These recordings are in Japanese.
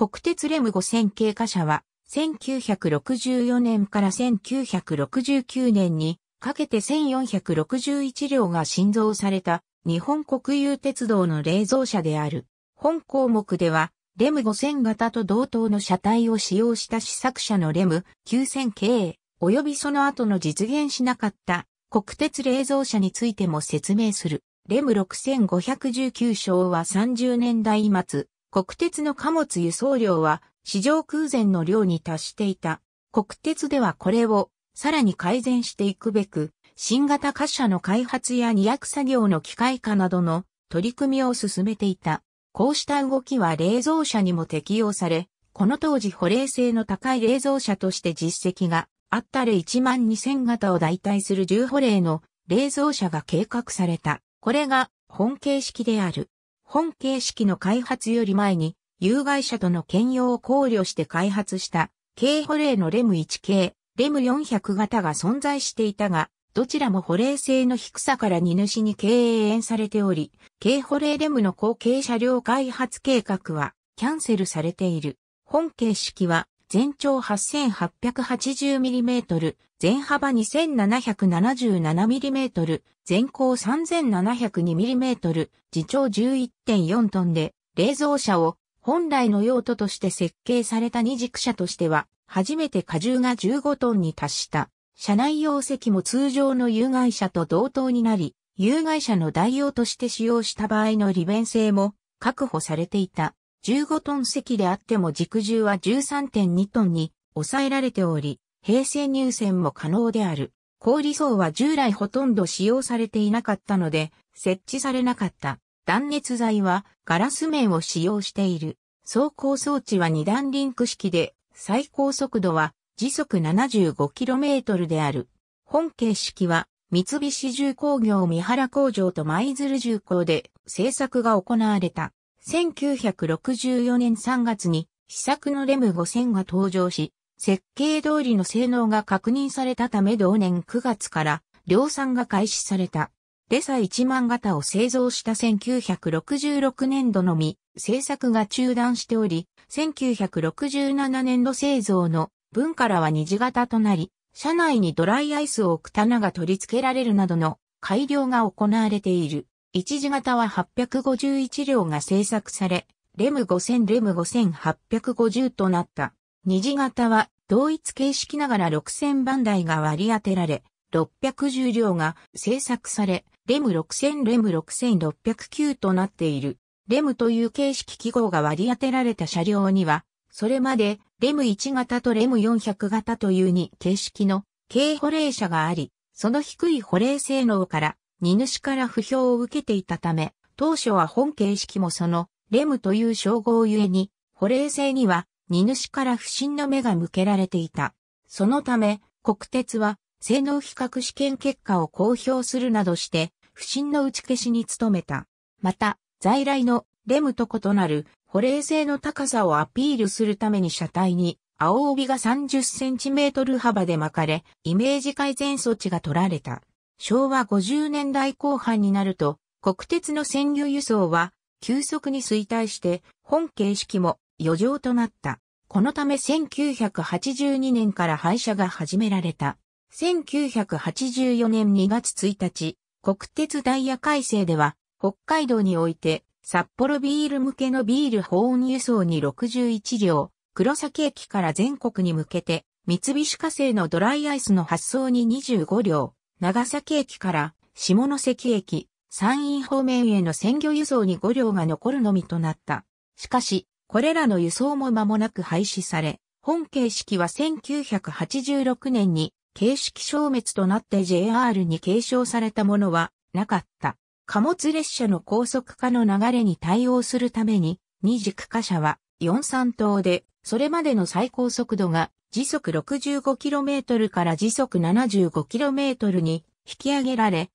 国鉄レム5000系貨車は、1964年から1969年にかけて1461両が新造された日本国有鉄道の冷蔵車である。本項目では、レム5000型と同等の車体を使用した試作車のレム9000系、及びその後の実現しなかった国鉄冷蔵車についても説明する。レム6519章は30年代末、国鉄の貨物輸送量は市場空前の量に達していた。国鉄ではこれをさらに改善していくべく、新型貨車の開発や二役作業の機械化などの取り組みを進めていた。こうした動きは冷蔵車にも適用され、この当時保冷性の高い冷蔵車として実績があったる1万2000型を代替する重保冷の冷蔵車が計画された。これが本形式である。本形式の開発より前に、有害者との兼用を考慮して開発した、軽保冷のレム1系、レム400型が存在していたが、どちらも保冷性の低さから荷主に敬遠されており、軽保冷レムの後継車両開発計画はキャンセルされている。本形式は全長 8880mm、全幅 2777mm、全高 3702mm、自長11.4トンで、冷蔵車を本来の用途として設計された二軸車としては、初めて荷重が15トンに達した。車内用積も通常の有害車と同等になり、有害車の代用として使用した場合の利便性も確保されていた。15トン席であっても軸重は13.2トンに抑えられており、平成入線も可能である。高理想は従来ほとんど使用されていなかったので、設置されなかった。断熱材はガラス面を使用している。走行装置は2段リンク式で、最高速度は時速 75km である。本形式は三菱重工業三原工場と舞鶴重工で製作が行われた。1964年3月に試作のレム5000が登場し、設計通りの性能が確認されたため同年9月から量産が開始された。レサ1万型を製造した1966年度のみ、製作が中断しており、1967年度製造の分からは二次型となり、車内にドライアイスを置く棚が取り付けられるなどの改良が行われている。一時型は851両が製作され、レム5000レム5850となった。二次型は同一形式ながら6000番台が割り当てられ、610両が製作され、レム6000レム6609となっている。レムという形式記号が割り当てられた車両には、それまでレム1型とレム400型という2形式の軽保冷車があり、その低い保冷性能から荷主から不評を受けていたため、当初は本形式もその、レムという称号ゆえに、保冷性には、荷主から不信の目が向けられていた。そのため、国鉄は、性能比較試験結果を公表するなどして、不信の打ち消しに努めた。また、在来のレムと異なる保冷性の高さをアピールするために車体に青帯が30センチメートル幅で巻かれ、イメージ改善措置が取られた。昭和50年代後半になると、国鉄の鮮魚輸送は急速に衰退して本形式も余剰となった。このため1982年から廃車が始められた。1984年2月1日、国鉄ダイヤ改正では、北海道において、札幌ビール向けのビール保温輸送に61両、黒崎駅から全国に向けて、三菱火星のドライアイスの発送に25両、長崎駅から下関駅、山陰方面への鮮魚輸送に5両が残るのみとなった。しかし、これらの輸送も間もなく廃止され、本形式は1986年に形式消滅となって JR に継承されたものはなかった。貨物列車の高速化の流れに対応するために、二軸貨車は43等で、それまでの最高速度が時速 65km から時速 75km に引き上げられ、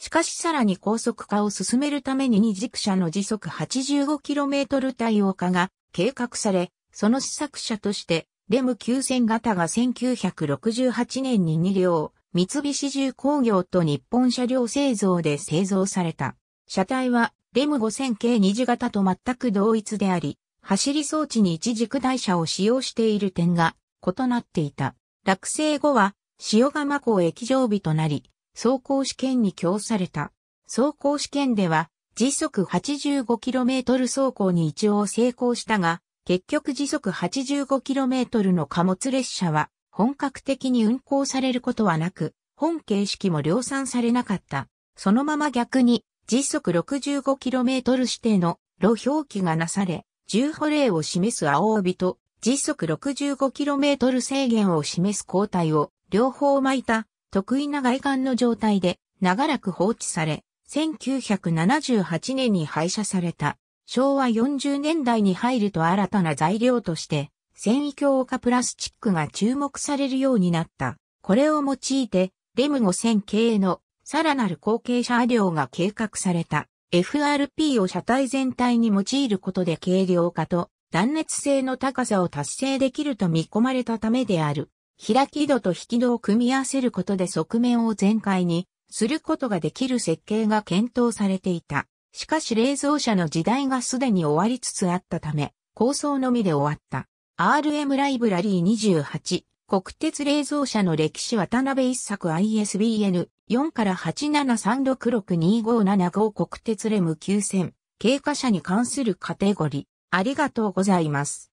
しかしさらに高速化を進めるために二軸車の時速 85km 対応化が計画され、その試作車として、レム9000型が1968年に2両、三菱重工業と日本車両製造で製造された。車体は、レム5000系二次型と全く同一であり、走り装置に一軸台車を使用している点が異なっていた。落成後は、塩釜港駅常備となり、走行試験に供された。走行試験では、時速 85km 走行に一応成功したが、結局時速 85km の貨物列車は本格的に運行されることはなく、本形式も量産されなかった。そのまま逆に時速 65km 指定の路表記がなされ、重0歩例を示す青帯と時速 65km 制限を示す交代を両方巻いた得意な外観の状態で長らく放置され、1978年に廃車された。昭和40年代に入ると新たな材料として、繊維強化プラスチックが注目されるようになった。これを用いて、レム5000系のさらなる後継車両が計画された。FRP を車体全体に用いることで軽量化と断熱性の高さを達成できると見込まれたためである。開き戸と引き戸を組み合わせることで側面を全開にすることができる設計が検討されていた。しかし冷蔵車の時代がすでに終わりつつあったため、構想のみで終わった。RM ライブラリー28、国鉄冷蔵車の歴史渡辺一作 ISBN 4から873662575国鉄レム9000、経過者に関するカテゴリー。ありがとうございます。